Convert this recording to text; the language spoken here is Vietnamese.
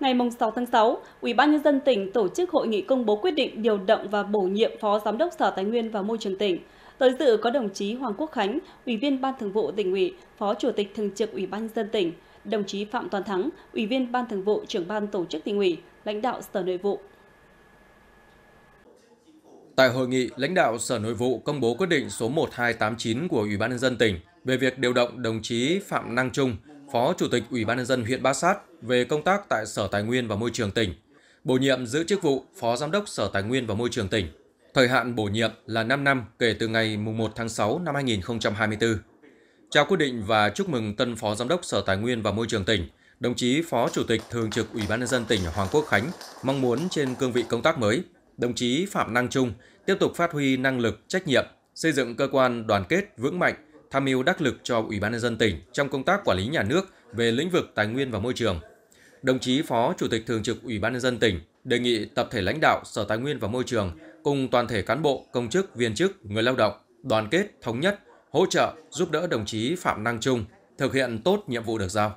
Ngày 6 tháng 6, Ủy ban Nhân dân tỉnh tổ chức hội nghị công bố quyết định điều động và bổ nhiệm Phó Giám đốc Sở Tài nguyên và Môi trường tỉnh. Tới dự có đồng chí Hoàng Quốc Khánh, Ủy viên Ban Thường vụ tỉnh ủy, Phó Chủ tịch Thường trực Ủy ban nhân dân tỉnh, đồng chí Phạm Toàn Thắng, Ủy viên Ban Thường vụ, Trưởng ban Tổ chức tỉnh ủy, lãnh đạo Sở Nội vụ. Tại hội nghị, lãnh đạo Sở Nội vụ công bố quyết định số 1289 của Ủy ban nhân dân tỉnh về việc điều động đồng chí Phạm Năng Trung, Phó Chủ tịch Ủy ban nhân dân huyện Bát Sát về công tác tại Sở Tài nguyên và Môi trường tỉnh, bổ nhiệm giữ chức vụ Phó Giám đốc Sở Tài nguyên và Môi trường tỉnh. Thời hạn bổ nhiệm là 5 năm kể từ ngày 1 tháng 6 năm 2024. Trao quyết định và chúc mừng tân Phó Giám đốc Sở Tài nguyên và Môi trường tỉnh, đồng chí Phó Chủ tịch Thường trực Ủy ban nhân dân tỉnh Hoàng Quốc Khánh mong muốn trên cương vị công tác mới, đồng chí Phạm Năng Trung tiếp tục phát huy năng lực, trách nhiệm, xây dựng cơ quan đoàn kết vững mạnh, tham mưu đắc lực cho Ủy ban nhân dân tỉnh trong công tác quản lý nhà nước về lĩnh vực tài nguyên và môi trường. Đồng chí Phó Chủ tịch Thường trực Ủy ban nhân dân tỉnh đề nghị tập thể lãnh đạo Sở Tài nguyên và Môi trường cùng toàn thể cán bộ, công chức, viên chức, người lao động đoàn kết, thống nhất, hỗ trợ, giúp đỡ đồng chí Phạm Năng Trung thực hiện tốt nhiệm vụ được giao.